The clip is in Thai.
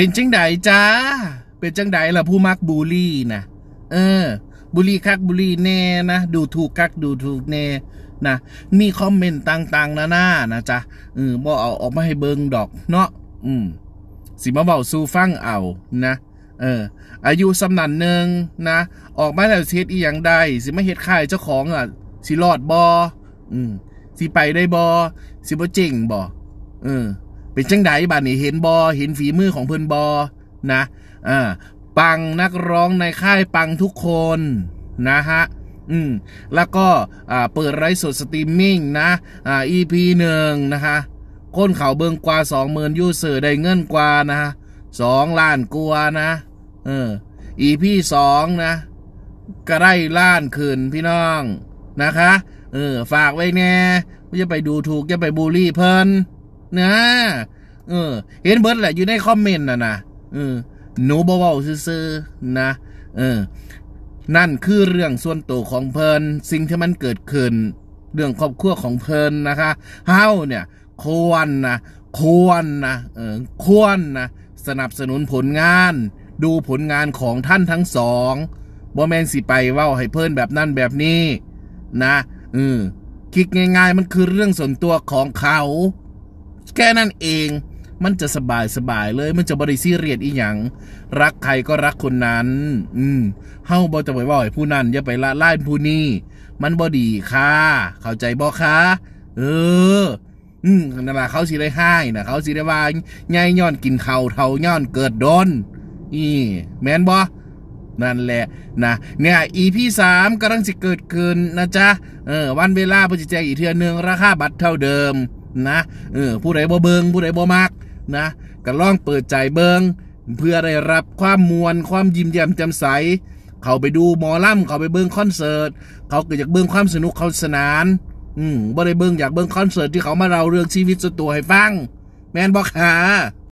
เป็นจังไดจ้า เป็นจังไดล่ะ ผู้มักบูลี่นะ เออ บุรีคักบุรีแน่นะ ดูถูกคักดูถูกแน่นะ มีคอมเมนต์ต่างๆ นะหน้านะจ๊ะเออบ่เอาออกมาให้เบิงดอก เนาะอืมสิมาเบาซูฟังเอา นะ เออ อายุสำนันหนึ่งนะ ออกมาแล้วเช็ดอีหยังได้สิมาเฮ็ดข่ายเจ้าของอ่ะสิรอดบออืมสิไปได้บอสิบ่เจิงบอเออเป็นจังไดบานนี้เห็นบอเห็นฝีมือของเพื่อนบอนะ อ่าปังนักร้องในค่ายปังทุกคน นะฮะ อืมแล้วก็ อ่าเปิดไลฟ์สดสตรีมมิ่งนะ อ่า EP หนึ่งนะคะก้นเขาเบิงกว่าสองหมื่นยูเซอร์ได้เงินกว่านะสองล้านกว่านะเออ EP สองนะก็ได้ล้านคืนพี่น้อง นะคะเออฝากไว้แน่อย่าไปดูถูกอย่าไปบูลลี่เพิ่นนะเออ เห็นเบิร์ดแหละอยู่ในคอมเมนต์นะนะเออหนูบาเบาซื่อๆนะเออนั่นคือเรื่องส่วนตัวของเพลินสิ่งที่มันเกิดขึ้น เรื่องครอบครัวของเพลินนะคะเฮาเนี่ยควรนะ ควรนะเออควรนะ สนับสนุนผลงาน ดูผลงานของท่านทั้งสองบอแมนสิไปว่าให้เพิ่นแบบนั่นแบบนี้ นะ อือคิดง่าย ๆมันคือเรื่องส่วนตัวของเขาแค่นั้นเอง มันจะสบายสบายเลย มันจะบริสีเรียดอีหยัง รักใครก็รักคนนั้น อืมเฮาบ่จะไปบ่อยผู้นั้นอย่าไปละล่ายผู้นี้ มันบ่ดีค่ะ เข้าใจบ่คะเออ อืมนั่นละเขาสิได้ให้นะเขาสิได้ว่าง่ายย้อนกินเขาเทาย้อนเกิดโดนอีแมนบ่นั่นแหละนะ เนี่ยอีพีสามกำลังสิเกิดขึ้นนะจ๊ะ เออ วันเวลาพฤศจิกายนอีเทือนึงราคาบัตรเท่าเดิมนะเออผู้ใดบ่เบิงผู้ใดบ่มักนะ ก็ล่องเปิดใจเบิงเพื่อได้รับความมวล ความยิ้มแย้มแจ่มใส เขาไปดูหมอล่ำเขาไปเบิงคอนเสิร์ตเขาก็อยากเบิงความสนุกเขาสนานอืมบ่ได้เบิงอยากเบิงคอนเสิร์ตที่เขามาเล่าเรื่องชีวิตส่วนตัวให้ฟัง แมนบอกหา